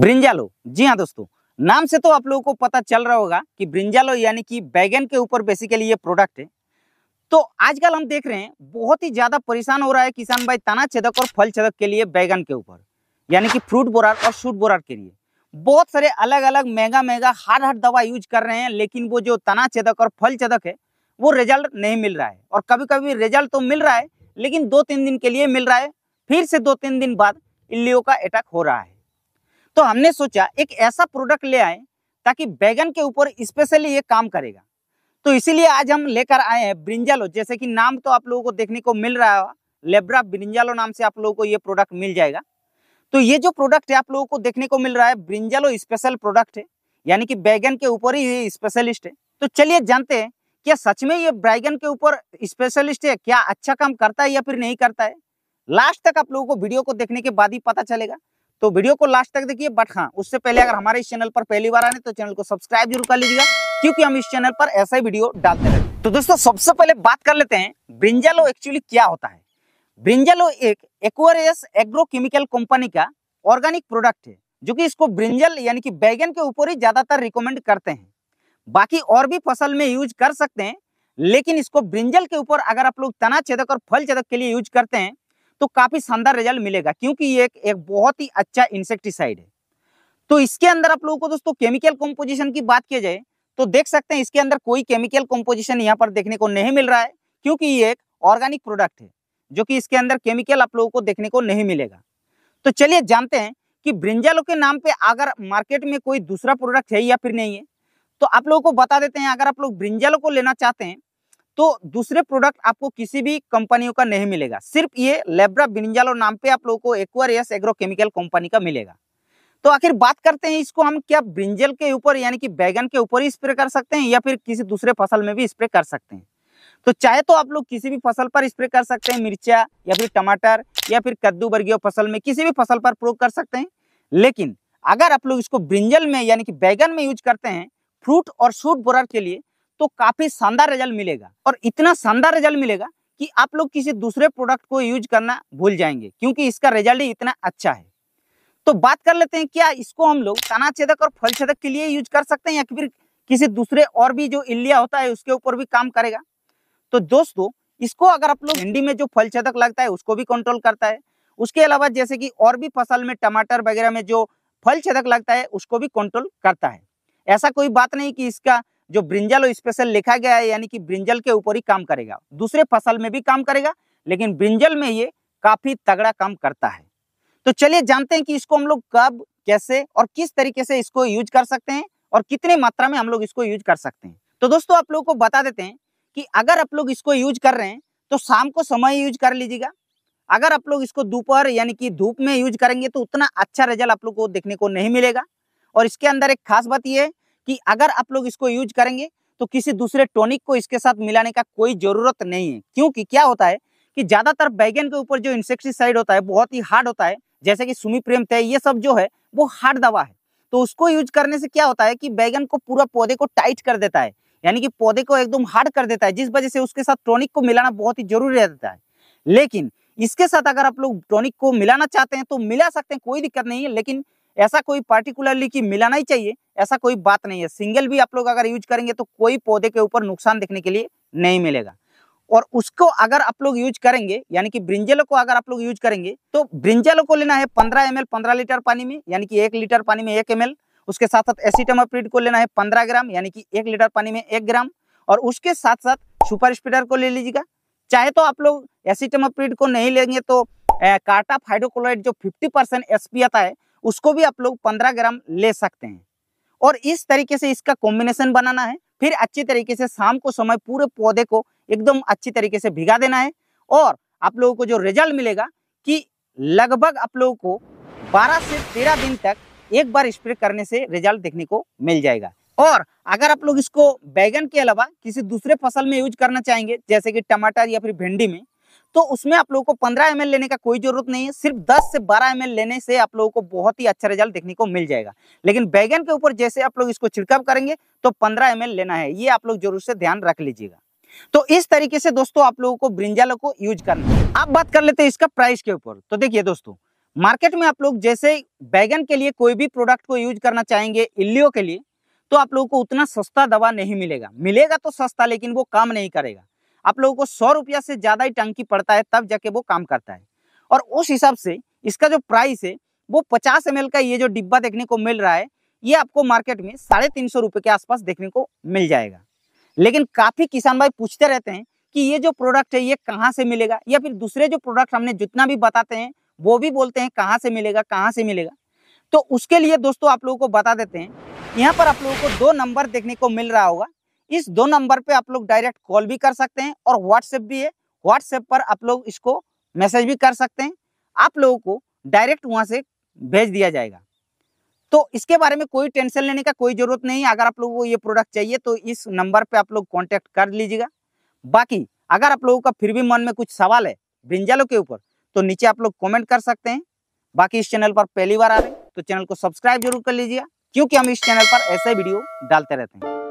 ब्रिंजालो जी हाँ दोस्तों नाम से तो आप लोगों को पता चल रहा होगा कि ब्रिंजालो यानी कि बैगन के ऊपर बेसिकली ये प्रोडक्ट है तो आजकल हम देख रहे हैं बहुत ही ज़्यादा परेशान हो रहा है किसान भाई तना छेदक और फल छेदक के लिए बैगन के ऊपर यानी कि फ्रूट बोरार और शूट बोरार के लिए बहुत सारे अलग अलग महंगा महंगा हार्ड हार्ड दवा यूज कर रहे हैं लेकिन वो जो तना छेदक और फल छेदक है वो रिजल्ट नहीं मिल रहा है और कभी कभी रिजल्ट तो मिल रहा है लेकिन दो तीन दिन के लिए मिल रहा है फिर से दो तीन दिन बाद इल्लियों का अटैक हो रहा है तो हमने सोचा एक ऐसा प्रोडक्ट ले आए ताकि बैगन के ऊपर स्पेशली ये काम करेगा तो इसीलिए आज हम लेकर आए हैं ब्रिंजालो जैसे कि नाम तो आप लोगों को देखने को मिल रहा है लेब्रा ब्रिंजालो नाम से आप लोगों को ये प्रोडक्ट मिल जाएगा तो ये जो प्रोडक्ट है आप लोगों को देखने को मिल रहा है ब्रिंजालो स्पेशल प्रोडक्ट है यानी कि बैगन के ऊपर ही ये स्पेशलिस्ट है तो चलिए जानते हैं क्या सच में ये बैगन के ऊपर स्पेशलिस्ट है क्या अच्छा काम करता है या फिर नहीं करता है लास्ट तक आप लोगों को वीडियो को देखने के बाद ही पता चलेगा तो वीडियो को लास्ट तक देखिए बट हाँ उससे पहले अगर हमारे इस चैनल पर पहली बार आने तो चैनल को सब्सक्राइब जरूर कर लीजिएगा क्योंकि हम इस चैनल पर ऐसा ही वीडियो डालते रहते तो दोस्तों सबसे पहले बात कर लेते हैं ब्रिंजालो एक्चुअली क्या होता है ब्रिंजालो एक एक्वेरियस एग्रोकेमिकल कंपनी का ऑर्गेनिक प्रोडक्ट है जो कि इसको ब्रिंजल यानी कि बैगन के ऊपर ही ज्यादातर रिकमेंड करते हैं बाकी और भी फसल में यूज कर सकते हैं लेकिन इसको ब्रिंजल के ऊपर अगर आप लोग तना छेदक और फल छेदक के लिए यूज करते हैं तो काफी शानदार रिजल्ट मिलेगा क्योंकि ये एक, एक बहुत ही अच्छा इंसेक्टिसाइड है तो इसके अंदर आप लोगों को दोस्तों केमिकल कॉम्पोजिशन की बात की जाए तो देख सकते हैं इसके अंदर कोई केमिकल कॉम्पोजिशन यहाँ पर देखने को नहीं मिल रहा है क्योंकि ये एक ऑर्गेनिक प्रोडक्ट है जो कि इसके अंदर केमिकल आप लोगों को देखने को नहीं मिलेगा तो चलिए जानते हैं कि ब्रिंजालो के नाम पे अगर मार्केट में कोई दूसरा प्रोडक्ट है या फिर नहीं है तो आप लोगों को बता देते हैं अगर आप लोग ब्रिंजालो को लेना चाहते हैं तो दूसरे प्रोडक्ट आपको किसी भी कंपनियों का नहीं मिलेगा सिर्फ ये लेब्रा बिनिजालो नाम पे आप लोगों को एक्वारियस एग्रोकेमिकल कंपनी का मिलेगा तो आखिर बात करते हैं इसको हम क्या ब्रिंजल के ऊपर यानी कि बैगन के ऊपर ही स्प्रे कर सकते हैं या फिर किसी दूसरे फसल में भी स्प्रे कर सकते हैं तो चाहे तो आप लोग किसी भी फसल पर स्प्रे कर सकते हैं मिर्चा या फिर टमाटर या फिर कद्दू वर्गीय फसल में किसी भी फसल पर प्रयोग कर सकते हैं लेकिन अगर आप लोग इसको ब्रिंजल में यानी कि बैगन में यूज करते हैं फ्रूट और शूट बोरर के लिए तो काफी शानदार रिजल्ट मिलेगा और इतना शानदार रिजल्ट मिलेगा कि आप लोग किसी दूसरे प्रोडक्ट को यूज करना भूल जाएंगे क्योंकि इसका रिजल्ट ही इतना अच्छा है तो बात कर लेते हैं क्या इसको हम लोग तना छेदक और फल छेदक के लिए यूज कर सकते हैं या फिर किसी दूसरे और भी जो इलिया होता है उसके ऊपर भी काम करेगा तो दोस्तों इसको अगर आप लोग भिंडी में जो फल छेदक लगता है उसको भी कंट्रोल करता है उसके अलावा जैसे कि और भी फसल में टमाटर वगैरह में जो फल छेदक लगता है उसको भी कंट्रोल करता है ऐसा कोई बात नहीं कि इसका जो ब्रिंजल स्पेशल लिखा गया है यानी कि ब्रिंजल के ऊपर ही काम करेगा दूसरे फसल में भी काम करेगा लेकिन ब्रिंजल में ये काफी तगड़ा काम करता है तो चलिए जानते हैं कि इसको हम लोग कब कैसे और किस तरीके से इसको यूज कर सकते हैं और कितने मात्रा में हम लोग इसको यूज कर सकते हैं तो दोस्तों आप लोगों को बता देते हैं कि अगर आप लोग इसको यूज कर रहे हैं तो शाम को समय यूज कर लीजिएगा अगर आप लोग इसको दोपहर यानी कि धूप में यूज करेंगे तो उतना अच्छा रिजल्ट आप लोग को देखने को नहीं मिलेगा और इसके अंदर एक खास बात यह है कि अगर आप लोग इसको यूज करेंगे तो किसी दूसरे टॉनिक को इसके साथ मिलाने का कोई जरूरत नहीं है क्योंकि क्या होता है कि ज्यादातर बैगन के ऊपर जो इंसेक्टिसाइड होता है बहुत ही हार्ड होता है जैसे कि सुमी प्रेम तय ये सब जो है वो हार्ड दवा है तो उसको यूज करने से क्या होता है कि बैगन को पूरा पौधे को टाइट कर देता है यानी कि पौधे को एकदम हार्ड कर देता है जिस वजह से उसके साथ टॉनिक को मिलाना बहुत ही जरूरी रहता है लेकिन इसके साथ अगर आप लोग टॉनिक को मिलाना चाहते हैं तो मिला सकते हैं कोई दिक्कत नहीं है लेकिन ऐसा कोई पार्टिकुलरली कि मिलाना ही चाहिए ऐसा कोई बात नहीं है सिंगल भी आप लोग अगर यूज करेंगे तो कोई पौधे के ऊपर नुकसान देखने के लिए नहीं मिलेगा और उसको अगर आप लोग यूज करेंगे यानी कि ब्रिंजलो को अगर आप लोग यूज करेंगे तो ब्रिंजलो को लेना है पंद्रह एम एल लीटर पानी में यानी कि एक लीटर पानी में एक एम उसके साथ साथ एसिटमाप्रीड को लेना है पंद्रह ग्राम यानी कि एक लीटर पानी में एक ग्राम और उसके साथ साथ सुपर स्पीडर को ले लीजिएगा चाहे तो आप लोग एसिटमाप्रीड को नहीं लेंगे तो काटा फाइडोक्लोराइड जो 50 परसेंट एसपी आता है उसको भी आप लोग पंद्रह ग्राम ले सकते हैं और इस तरीके से इसका कॉम्बिनेशन बनाना है फिर अच्छी तरीके से शाम को समय पूरे पौधे को एकदम अच्छी तरीके से भिगा देना है और आप लोगों को जो रिजल्ट मिलेगा कि लगभग आप लोगों को 12 से 13 दिन तक एक बार स्प्रे करने से रिजल्ट देखने को मिल जाएगा और अगर आप लोग इसको बैगन के अलावा किसी दूसरे फसल में यूज करना चाहेंगे जैसे कि टमाटर या फिर भिंडी में तो उसमें आप लोगों को पंद्रह एम लेने का कोई जरूरत नहीं है सिर्फ दस से बारह एम लेने से आप लोगों को बहुत ही अच्छा रिजल्ट देखने को मिल जाएगा लेकिन बैगन के ऊपर जैसे आप लोग इसको छिड़काव करेंगे तो पंद्रह एम लेना है ये आप लोग जरूर से ध्यान रख लीजिएगा तो इस तरीके से दोस्तों आप लोगों को ब्रिंजालो को यूज करना आप बात कर लेते हैं इसका प्राइस के ऊपर तो देखिए दोस्तों मार्केट में आप लोग जैसे बैगन के लिए कोई भी प्रोडक्ट को यूज करना चाहेंगे इल्लियों के लिए तो आप लोगों को उतना सस्ता दवा नहीं मिलेगा मिलेगा तो सस्ता लेकिन वो काम नहीं करेगा आप लोगों को सौ रुपया से ज़्यादा ही टंकी पड़ता है तब जाके वो काम करता है और उस हिसाब से इसका जो प्राइस है वो पचास एम का ये जो डिब्बा देखने को मिल रहा है ये आपको मार्केट में साढ़े तीन सौ रुपए के आसपास देखने को मिल जाएगा लेकिन काफ़ी किसान भाई पूछते रहते हैं कि ये जो प्रोडक्ट है ये कहाँ से मिलेगा या फिर दूसरे जो प्रोडक्ट हमने जितना भी बताते हैं वो भी बोलते हैं कहाँ से मिलेगा कहाँ से मिलेगा तो उसके लिए दोस्तों आप लोगों को बता देते हैं यहाँ पर आप लोगों को दो नंबर देखने को मिल रहा होगा इस दो नंबर पे आप लोग डायरेक्ट कॉल भी कर सकते हैं और व्हाट्सएप भी है व्हाट्सएप पर आप लोग इसको मैसेज भी कर सकते हैं आप लोगों को डायरेक्ट वहां से भेज दिया जाएगा तो इसके बारे में कोई टेंशन लेने का कोई ज़रूरत नहीं अगर आप लोगों को ये प्रोडक्ट चाहिए तो इस नंबर पर आप लोग कॉन्टेक्ट कर लीजिएगा बाकी अगर आप लोगों का फिर भी मन में कुछ सवाल है ब्रिंजालो के ऊपर तो नीचे आप लोग कॉमेंट कर सकते हैं बाकी इस चैनल पर पहली बार आ रहे हैं तो चैनल को सब्सक्राइब जरूर कर लीजिएगा क्योंकि हम इस चैनल पर ऐसे वीडियो डालते रहते हैं